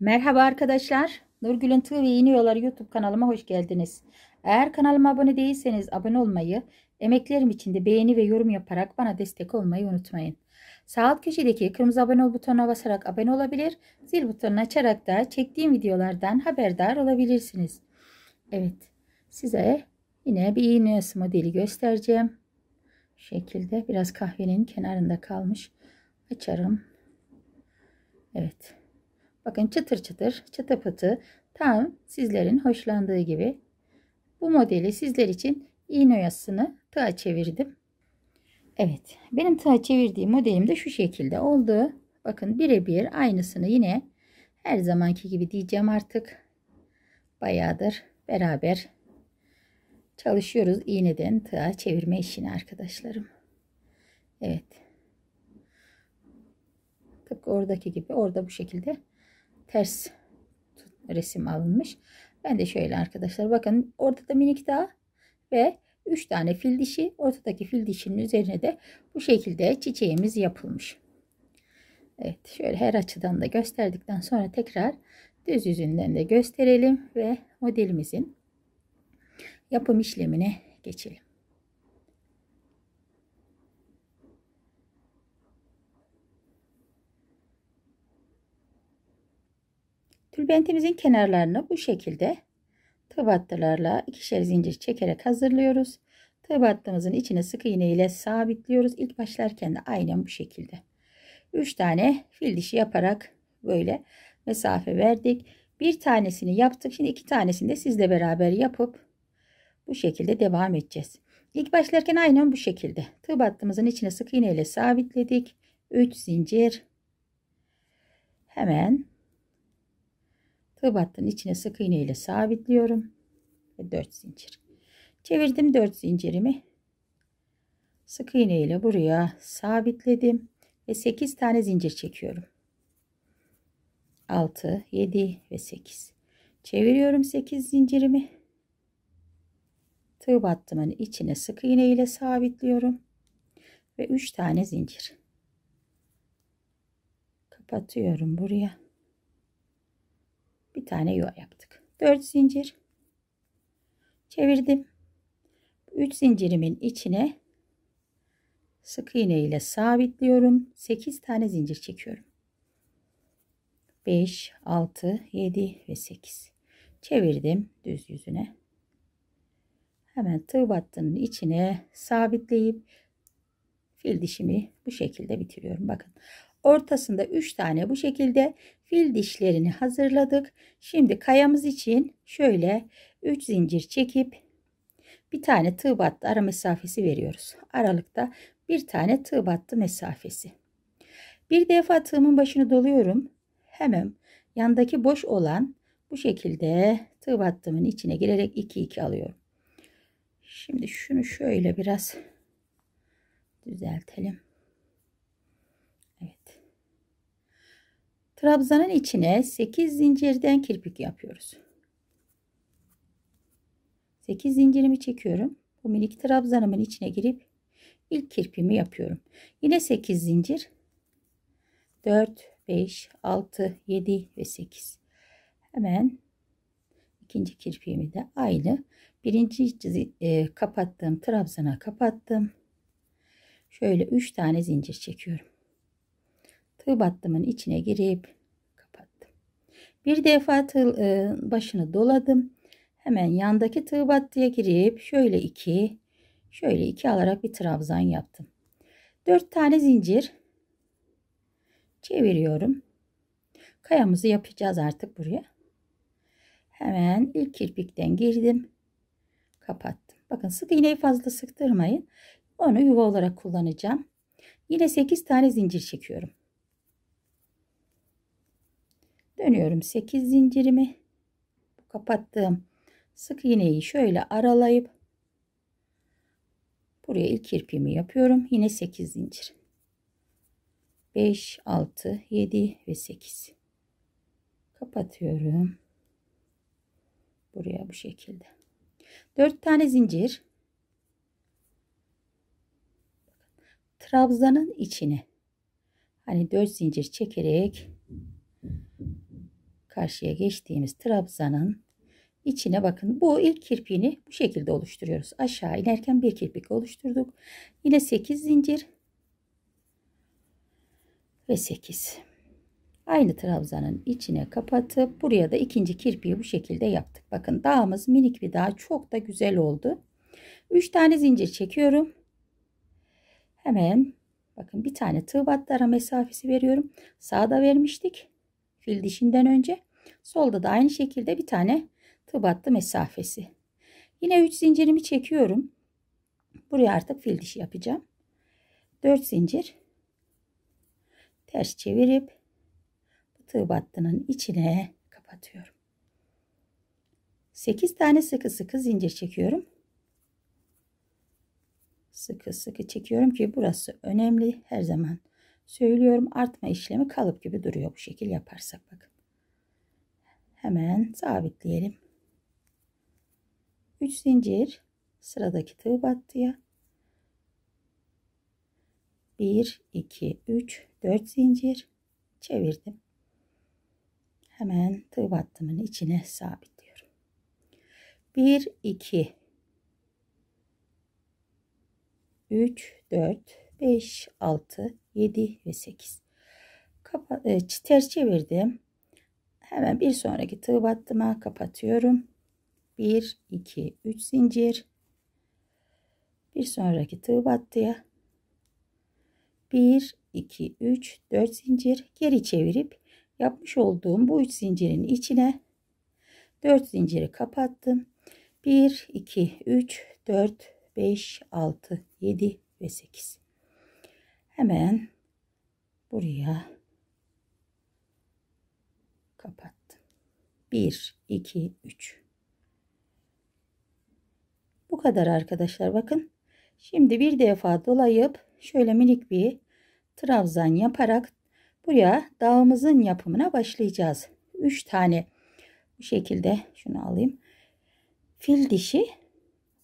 Merhaba arkadaşlar. Nurgül'ün Tığ ve Yeni Yolları YouTube kanalıma hoş geldiniz. Eğer kanalıma abone değilseniz abone olmayı, emeklerim için de beğeni ve yorum yaparak bana destek olmayı unutmayın. Sağ alt köşedeki kırmızı abone ol butonuna basarak abone olabilir, zil butonunu açarak da çektiğim videolardan haberdar olabilirsiniz. Evet, size yine bir iğne modeli göstereceğim. Şu şekilde biraz kahvenin kenarında kalmış. Açarım. Evet. Bakın çıtır çıtır çıtı pıtı tam sizlerin hoşlandığı gibi. Bu modeli sizler için iğne oyasını tığa çevirdim. Evet benim tığa çevirdiğim modelim de şu şekilde oldu. Bakın birebir aynısını yine her zamanki gibi diyeceğim artık. Bayağıdır beraber çalışıyoruz iğneden tığa çevirme işini arkadaşlarım. Evet. Tıpkı oradaki gibi orada bu şekilde ters resim alınmış. Ben de şöyle arkadaşlar bakın orada da minik daha ve 3 tane fil dişi ortadaki fil dişinin üzerine de bu şekilde çiçeğimiz yapılmış. Evet şöyle her açıdan da gösterdikten sonra tekrar düz yüzünden de gösterelim ve modelimizin yapım işlemine geçelim. Tülbentimizin kenarlarını bu şekilde tığ battılarla ikişer zincir çekerek hazırlıyoruz. Tığ battığımızın içine sık iğne ile sabitliyoruz. İlk başlarken de aynen bu şekilde. 3 tane fil dişi yaparak böyle mesafe verdik. Bir tanesini yaptık. Şimdi iki tanesini de sizle beraber yapıp bu şekilde devam edeceğiz. İlk başlarken aynen bu şekilde. Tığ battığımızın içine sık iğne ile sabitledik. 3 zincir. Hemen Tığ battının içine sık iğne ile sabitliyorum. Ve 4 zincir. Çevirdim 4 zincirimi. Sık iğne ile buraya sabitledim. Ve 8 tane zincir çekiyorum. 6, 7 ve 8. Çeviriyorum 8 zincirimi. Tığ battımın içine sık iğne ile sabitliyorum. Ve 3 tane zincir. Kapatıyorum buraya bir tane yuva yaptık 4 zincir çevirdim 3 zincirimin içine sık iğne ile sabitliyorum 8 tane zincir çekiyorum 5 6 7 ve 8 çevirdim düz yüzüne hemen tığ battının içine sabitleyip fil dişimi bu şekilde bitiriyorum bakın Ortasında 3 tane bu şekilde fil dişlerini hazırladık. Şimdi kayamız için şöyle 3 zincir çekip bir tane tığ battı ara mesafesi veriyoruz. Aralıkta bir tane tığ battı mesafesi. Bir defa tığımın başını doluyorum. Hemen yandaki boş olan bu şekilde tığ battımın içine girerek 2 2 alıyorum. Şimdi şunu şöyle biraz düzeltelim. Trabzanın içine 8 zincirden kirpik yapıyoruz. 8 zincirimi çekiyorum. Bu minik trabzanımın içine girip ilk kirpimi yapıyorum. Yine 8 zincir. 4, 5, 6, 7 ve 8. Hemen ikinci kirpiğimi de aynı. Birinci e, kapattığım trabzana kapattım. Şöyle 3 tane zincir çekiyorum tığ battımın içine girip kapattım. Bir defa tığ e, başını doladım. Hemen yandaki tığ battıya girip şöyle iki, şöyle iki alarak bir trabzan yaptım. Dört tane zincir çeviriyorum. Kayamızı yapacağız artık buraya. Hemen ilk kirpikten girdim. Kapattım. Bakın sık iğneyi fazla sıktırmayın. Onu yuva olarak kullanacağım. Yine 8 tane zincir çekiyorum dönüyorum 8 zincirimi kapattığım sık iğneyi şöyle aralayıp buraya ilk irpimi yapıyorum yine 8 zincir 5 6 7 ve 8 kapatıyorum buraya bu şekilde 4 tane zincir trabzanın içine hani 4 zincir çekerek karşıya geçtiğimiz trabzanın içine bakın. Bu ilk kirpiğini bu şekilde oluşturuyoruz. Aşağı inerken bir kirpik oluşturduk. Yine 8 zincir ve 8. Aynı trabzanın içine kapatıp buraya da ikinci kirpiği bu şekilde yaptık. Bakın dağımız minik bir daha çok da güzel oldu. 3 tane zincir çekiyorum. Hemen bakın bir tane tığ battı mesafesi veriyorum. Sağda vermiştik fil dişinden önce. Solda da aynı şekilde bir tane tıp attı mesafesi. Yine 3 zincirimi çekiyorum. Buraya artık fil dişi yapacağım. 4 zincir ters çevirip tığ battının içine kapatıyorum. 8 tane sıkı sıkı zincir çekiyorum. Sıkı sıkı çekiyorum ki burası önemli her zaman söylüyorum artma işlemi kalıp gibi duruyor bu şekil yaparsak bakın. Hemen sabitleyelim. 3 zincir sıradaki tığ battıya 1 2 3 4 zincir çevirdim. Hemen tığ battımın içine sabitliyorum. 1 2 3 4 5 6 7 ve 8. Kapa e, çevirdim. Hemen bir sonraki tığ battıma kapatıyorum. 1, 2, 3 zincir. Bir sonraki tığ battıya 1, 2, 3, 4 zincir geri çevirip yapmış olduğum bu 3 zincirin içine 4 zinciri kapattım. 1, 2, 3, 4, 5, 6, 7 ve 8 hemen buraya kapattım. 1, 2, 3. Bu kadar arkadaşlar bakın. Şimdi bir defa dolayıp şöyle minik bir trabzan yaparak buraya dağımızın yapımına başlayacağız. 3 tane bu şekilde şunu alayım. Fil dişi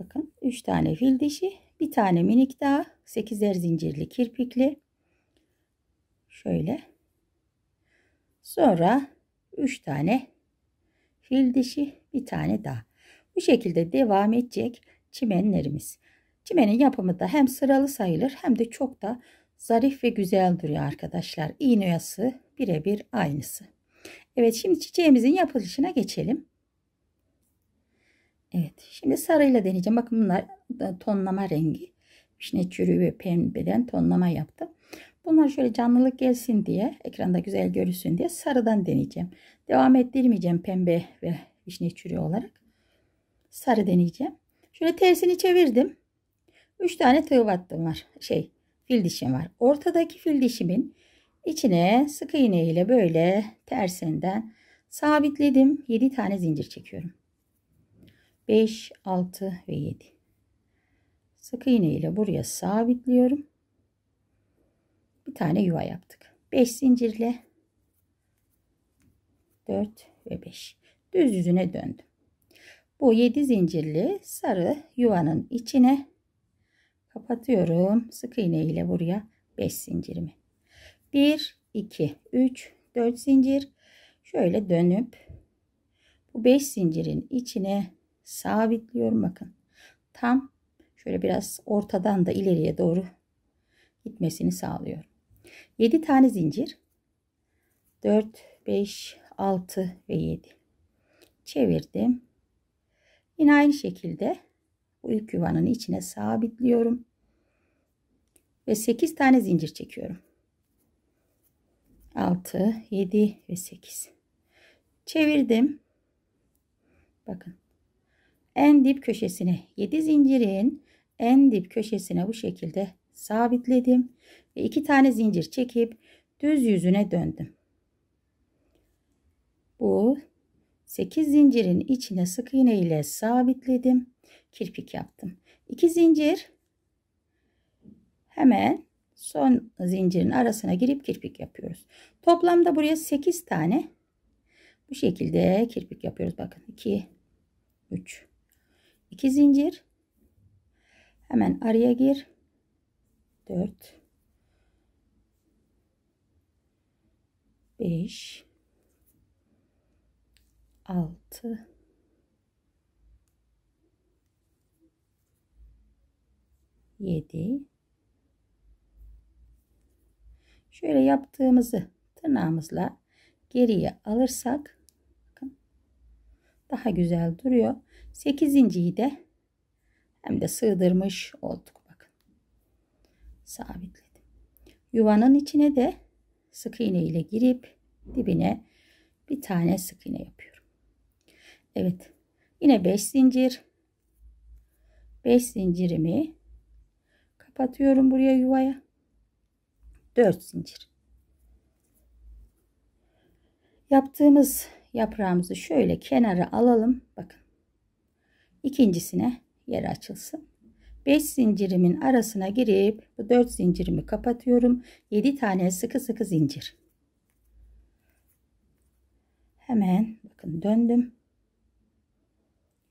bakın 3 tane fil dişi bir tane minik dağ 8'er zincirli kirpikli şöyle sonra 3 tane fil dişi bir tane daha bu şekilde devam edecek çimenlerimiz çimenin yapımı da hem sıralı sayılır hem de çok da zarif ve güzel duruyor arkadaşlar iğne yası birebir aynısı Evet şimdi çiçeğimizin yapılışına geçelim Evet şimdi sarıyla deneyeceğim bakın bunlar tonlama rengi işine çürüğü ve pembeden tonlama yaptım. Bunlar şöyle canlılık gelsin diye, ekranda güzel görülsün diye sarıdan deneyeceğim. Devam ettirmeyeceğim pembe ve işine çürüğü olarak. Sarı deneyeceğim. Şöyle tersini çevirdim. 3 tane tığ battım var. Şey, fil dişim var. Ortadaki fil dişimin içine sık iğne ile böyle tersinden sabitledim. 7 tane zincir çekiyorum. 5, 6 ve 7. Sık iğne ile buraya sabitliyorum. Bir tane yuva yaptık. 5 zincirle 4 ve 5. Düz yüzüne döndüm. Bu 7 zincirli sarı yuvanın içine kapatıyorum. Sık iğne ile buraya 5 zincirimi. 1 2 3 4 zincir şöyle dönüp bu 5 zincirin içine sabitliyorum bakın. Tam Şöyle biraz ortadan da ileriye doğru gitmesini sağlıyor. 7 tane zincir. 4, 5, 6 ve 7. Çevirdim. Yine aynı şekilde bu ilk yuvanın içine sabitliyorum. Ve 8 tane zincir çekiyorum. 6, 7 ve 8. Çevirdim. Bakın. En dip köşesine 7 zincirin en dip köşesine bu şekilde sabitledim ve iki tane zincir çekip düz yüzüne döndüm. Bu 8 zincirin içine sık iğne ile sabitledim. Kirpik yaptım. 2 zincir hemen son zincirin arasına girip kirpik yapıyoruz. Toplamda buraya 8 tane bu şekilde kirpik yapıyoruz. Bakın 2 3 2 zincir Hemen araya gir. 4 5 6 7 Şöyle yaptığımızı tırnağımızla geriye alırsak daha güzel duruyor. 8.yi de hem de sığdırmış olduk. Bakın. Sabitledim. Yuvanın içine de sık iğne ile girip dibine bir tane sık iğne yapıyorum. Evet. Yine 5 zincir. 5 zincirimi kapatıyorum buraya yuvaya. 4 zincir. Yaptığımız yaprağımızı şöyle kenara alalım. Bakın. ikincisine yer açılsın. 5 zincirimin arasına girip bu 4 zincirimi kapatıyorum. 7 tane sıkı sıkı zincir. Hemen bakın döndüm.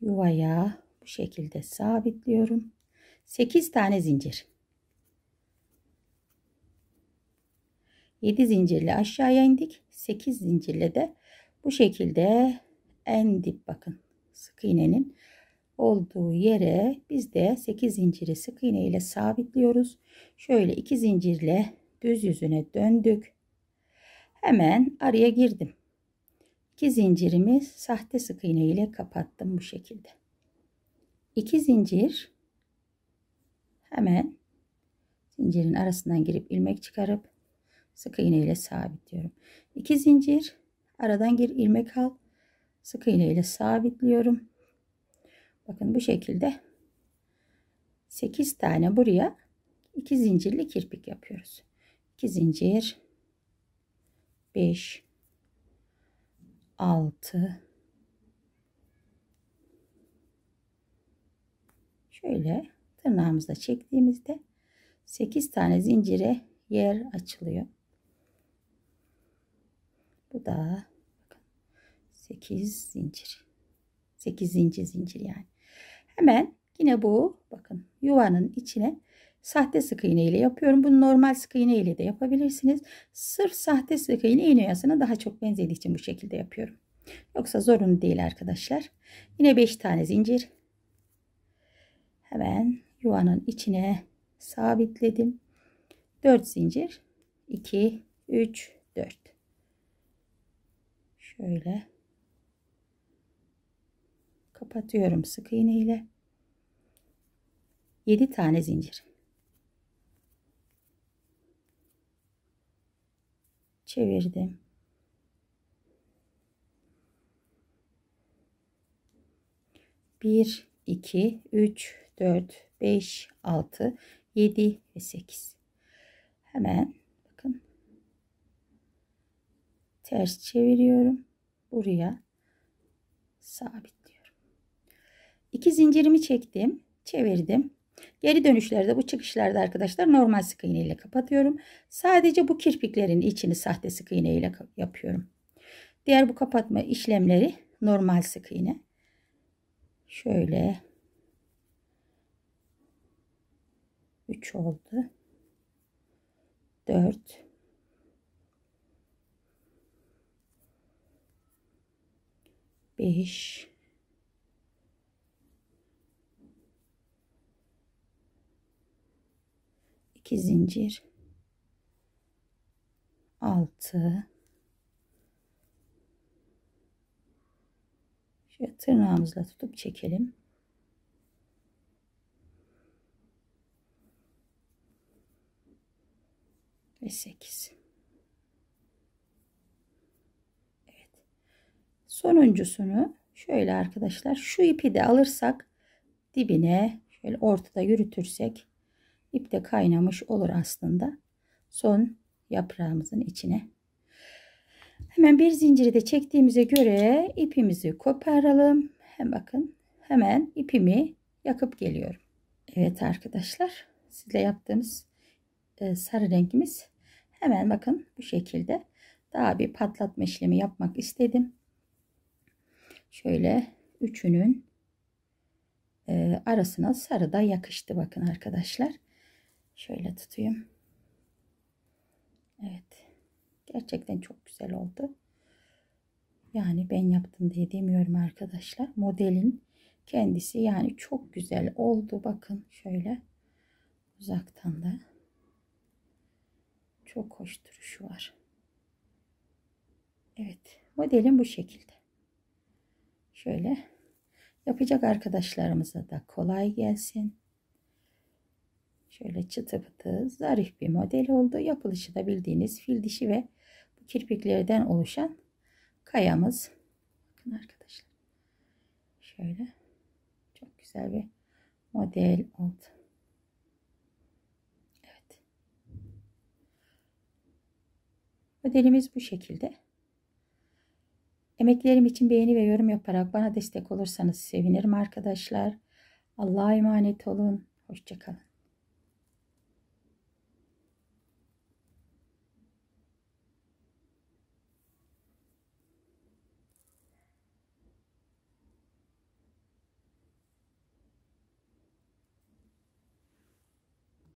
Yuvaya bu şekilde sabitliyorum. 8 tane zincir. 7 zincirle aşağıya indik. 8 zincirle de bu şekilde en dip bakın sık iğnenin olduğu yere biz de 8 zinciri sık iğne ile sabitliyoruz. Şöyle 2 zincirle düz yüzüne döndük. Hemen araya girdim. 2 zincirimi sahte sık iğne ile kapattım bu şekilde. 2 zincir hemen zincirin arasından girip ilmek çıkarıp sık iğne ile sabitliyorum. 2 zincir aradan gir ilmek al sık iğne ile sabitliyorum. Bakın bu şekilde 8 tane buraya 2 zincirli kirpik yapıyoruz. 2 zincir 5 6 şöyle tırnağımızla çektiğimizde 8 tane zincire yer açılıyor. Bu da 8 zincir. 8. zincir yani. Hemen yine bu bakın yuvanın içine sahte sık iğne ile yapıyorum. Bunu normal sık iğne ile de yapabilirsiniz. Sırf sahte sık iğne iğne yasına daha çok benzediği için bu şekilde yapıyorum. Yoksa zorunlu değil arkadaşlar. Yine 5 tane zincir. Hemen yuvanın içine sabitledim. 4 zincir. 2, 3, 4. Şöyle kapatıyorum sık iğne ile 7 tane zincir çevirdim Bir, iki, üç, dört, beş, altı, yedi ve sekiz. Hemen bakın ters çeviriyorum. Buraya sabit. 2 zincirimi çektim. Çevirdim. Geri dönüşlerde bu çıkışlarda arkadaşlar normal sık iğne ile kapatıyorum. Sadece bu kirpiklerin içini sahte sık iğne ile yapıyorum. Diğer bu kapatma işlemleri normal sık iğne. Şöyle 3 oldu. 4 5 2 zincir 6 şöyle tırnağımızla tutup çekelim ve 8 Evet sonuncusunu şöyle arkadaşlar şu ipi de alırsak dibine şöyle ortada yürütürsek İp de kaynamış olur aslında. Son yaprağımızın içine. Hemen bir zinciri de çektiğimize göre ipimizi koparalım. Hem bakın hemen ipimi yakıp geliyorum. Evet arkadaşlar sizle yaptığımız e, sarı rengimiz hemen bakın bu şekilde daha bir patlatma işlemi yapmak istedim. Şöyle üçünün e, arasına sarı da yakıştı bakın arkadaşlar. Şöyle tutayım. Evet. Gerçekten çok güzel oldu. Yani ben yaptım diye demiyorum arkadaşlar. Modelin kendisi yani çok güzel oldu. Bakın şöyle uzaktan da çok hoş duruşu var. Evet modelin bu şekilde. Şöyle yapacak arkadaşlarımıza da kolay gelsin. Şöyle çıtı pıtı zarif bir model oldu. Yapılışı da bildiğiniz fil dişi ve bu kirpiklerden oluşan kayamız. Bakın arkadaşlar. Şöyle çok güzel bir model oldu. Evet. Modelimiz bu şekilde. Emeklerim için beğeni ve yorum yaparak bana destek olursanız sevinirim arkadaşlar. Allah'a emanet olun. Hoşçakalın.